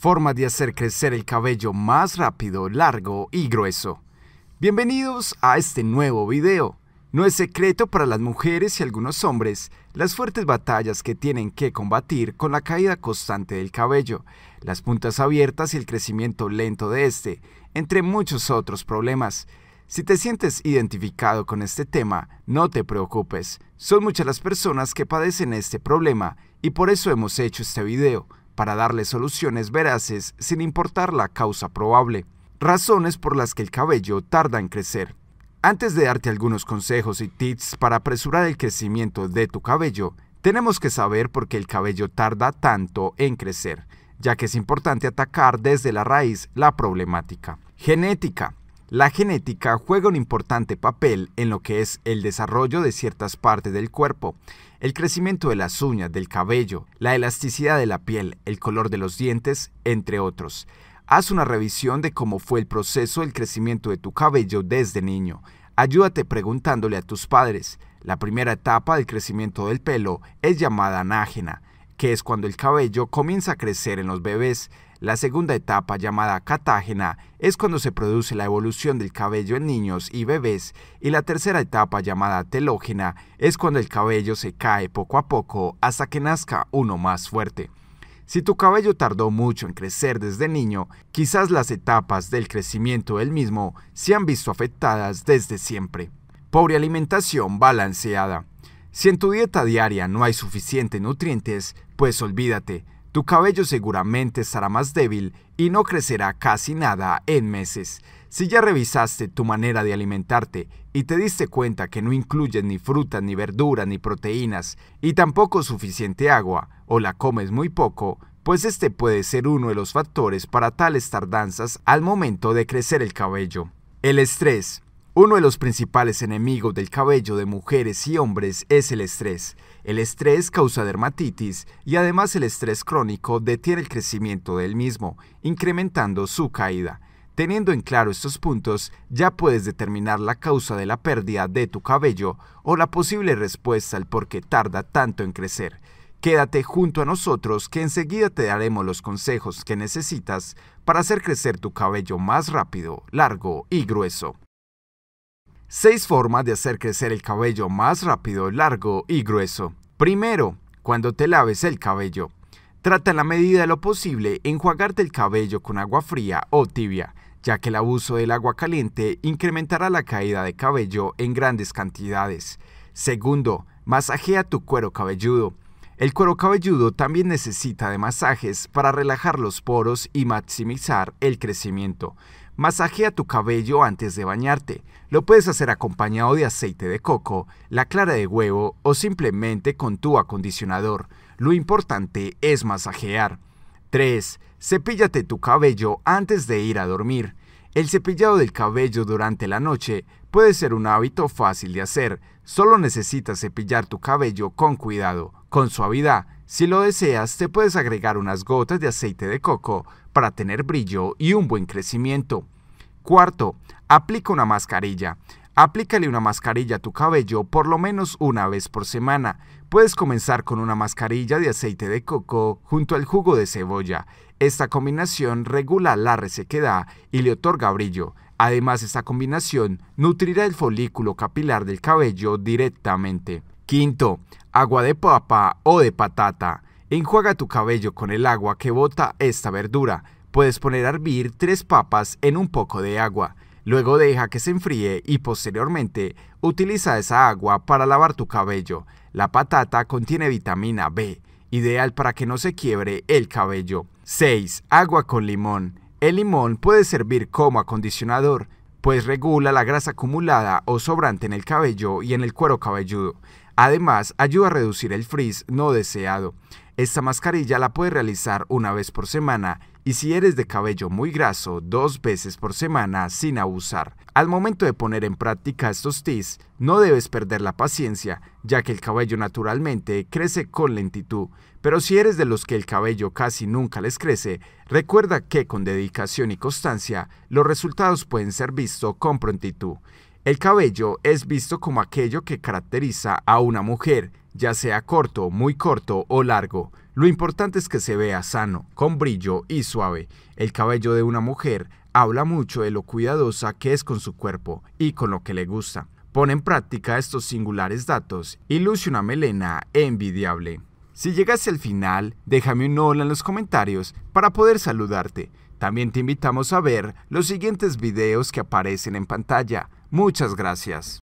formas de hacer crecer el cabello más rápido, largo y grueso. Bienvenidos a este nuevo video. No es secreto para las mujeres y algunos hombres las fuertes batallas que tienen que combatir con la caída constante del cabello, las puntas abiertas y el crecimiento lento de este, entre muchos otros problemas. Si te sientes identificado con este tema, no te preocupes, son muchas las personas que padecen este problema y por eso hemos hecho este video para darle soluciones veraces sin importar la causa probable, razones por las que el cabello tarda en crecer. Antes de darte algunos consejos y tips para apresurar el crecimiento de tu cabello, tenemos que saber por qué el cabello tarda tanto en crecer, ya que es importante atacar desde la raíz la problemática. Genética. La genética juega un importante papel en lo que es el desarrollo de ciertas partes del cuerpo, el crecimiento de las uñas, del cabello, la elasticidad de la piel, el color de los dientes, entre otros. Haz una revisión de cómo fue el proceso del crecimiento de tu cabello desde niño. Ayúdate preguntándole a tus padres. La primera etapa del crecimiento del pelo es llamada anágena, que es cuando el cabello comienza a crecer en los bebés. La segunda etapa, llamada catágena, es cuando se produce la evolución del cabello en niños y bebés, y la tercera etapa, llamada telógena, es cuando el cabello se cae poco a poco hasta que nazca uno más fuerte. Si tu cabello tardó mucho en crecer desde niño, quizás las etapas del crecimiento del mismo se han visto afectadas desde siempre. Pobre alimentación balanceada. Si en tu dieta diaria no hay suficientes nutrientes, pues olvídate, tu cabello seguramente estará más débil y no crecerá casi nada en meses. Si ya revisaste tu manera de alimentarte y te diste cuenta que no incluyes ni frutas, ni verduras, ni proteínas, y tampoco suficiente agua, o la comes muy poco, pues este puede ser uno de los factores para tales tardanzas al momento de crecer el cabello. El estrés. Uno de los principales enemigos del cabello de mujeres y hombres es el estrés. El estrés causa dermatitis y además el estrés crónico detiene el crecimiento del mismo, incrementando su caída. Teniendo en claro estos puntos, ya puedes determinar la causa de la pérdida de tu cabello o la posible respuesta al por qué tarda tanto en crecer. Quédate junto a nosotros que enseguida te daremos los consejos que necesitas para hacer crecer tu cabello más rápido, largo y grueso. 6 formas de hacer crecer el cabello más rápido, largo y grueso. Primero, cuando te laves el cabello. Trata en la medida de lo posible enjuagarte el cabello con agua fría o tibia, ya que el abuso del agua caliente incrementará la caída de cabello en grandes cantidades. Segundo, masajea tu cuero cabelludo. El cuero cabelludo también necesita de masajes para relajar los poros y maximizar el crecimiento. Masajea tu cabello antes de bañarte. Lo puedes hacer acompañado de aceite de coco, la clara de huevo o simplemente con tu acondicionador. Lo importante es masajear. 3. Cepíllate tu cabello antes de ir a dormir. El cepillado del cabello durante la noche puede ser un hábito fácil de hacer. Solo necesitas cepillar tu cabello con cuidado, con suavidad. Si lo deseas, te puedes agregar unas gotas de aceite de coco para tener brillo y un buen crecimiento. Cuarto, aplica una mascarilla. Aplícale una mascarilla a tu cabello por lo menos una vez por semana. Puedes comenzar con una mascarilla de aceite de coco junto al jugo de cebolla. Esta combinación regula la resequedad y le otorga brillo. Además, esta combinación nutrirá el folículo capilar del cabello directamente. Quinto, agua de papa o de patata. Enjuaga tu cabello con el agua que bota esta verdura. Puedes poner a hervir tres papas en un poco de agua. Luego deja que se enfríe y posteriormente utiliza esa agua para lavar tu cabello. La patata contiene vitamina B, ideal para que no se quiebre el cabello. 6. Agua con limón. El limón puede servir como acondicionador, pues regula la grasa acumulada o sobrante en el cabello y en el cuero cabelludo. Además, ayuda a reducir el frizz no deseado. Esta mascarilla la puedes realizar una vez por semana y si eres de cabello muy graso, dos veces por semana sin abusar. Al momento de poner en práctica estos tips, no debes perder la paciencia, ya que el cabello naturalmente crece con lentitud, pero si eres de los que el cabello casi nunca les crece, recuerda que con dedicación y constancia, los resultados pueden ser vistos con prontitud. El cabello es visto como aquello que caracteriza a una mujer, ya sea corto, muy corto o largo. Lo importante es que se vea sano, con brillo y suave. El cabello de una mujer habla mucho de lo cuidadosa que es con su cuerpo y con lo que le gusta. Pone en práctica estos singulares datos y luce una melena envidiable. Si llegas al final, déjame un hola en los comentarios para poder saludarte. También te invitamos a ver los siguientes videos que aparecen en pantalla. Muchas gracias.